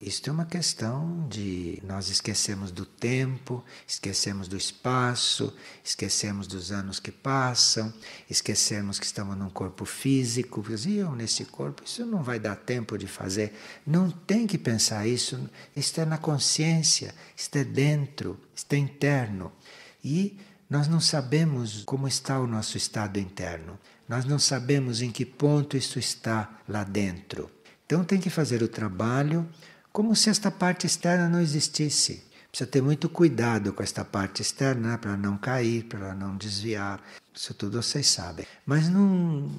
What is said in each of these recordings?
Isto é uma questão de nós esquecemos do tempo, esquecemos do espaço, esquecemos dos anos que passam, esquecemos que estamos num corpo físico, diziam nesse corpo, isso não vai dar tempo de fazer. Não tem que pensar isso, Isso é na consciência, isto é dentro, isto é interno. E nós não sabemos como está o nosso estado interno. Nós não sabemos em que ponto isso está lá dentro. Então tem que fazer o trabalho como se esta parte externa não existisse. Precisa ter muito cuidado com esta parte externa né, para não cair, para não desviar. Isso tudo vocês sabem. Mas não,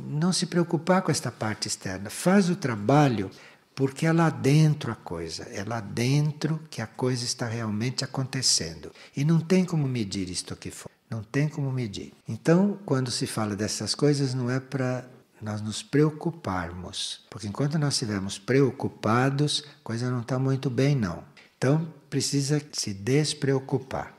não se preocupar com esta parte externa. Faz o trabalho porque é lá dentro a coisa, é lá dentro que a coisa está realmente acontecendo. E não tem como medir isto aqui fora. Não tem como medir. Então, quando se fala dessas coisas, não é para nós nos preocuparmos, porque enquanto nós estivermos preocupados, coisa não está muito bem não. Então precisa se despreocupar.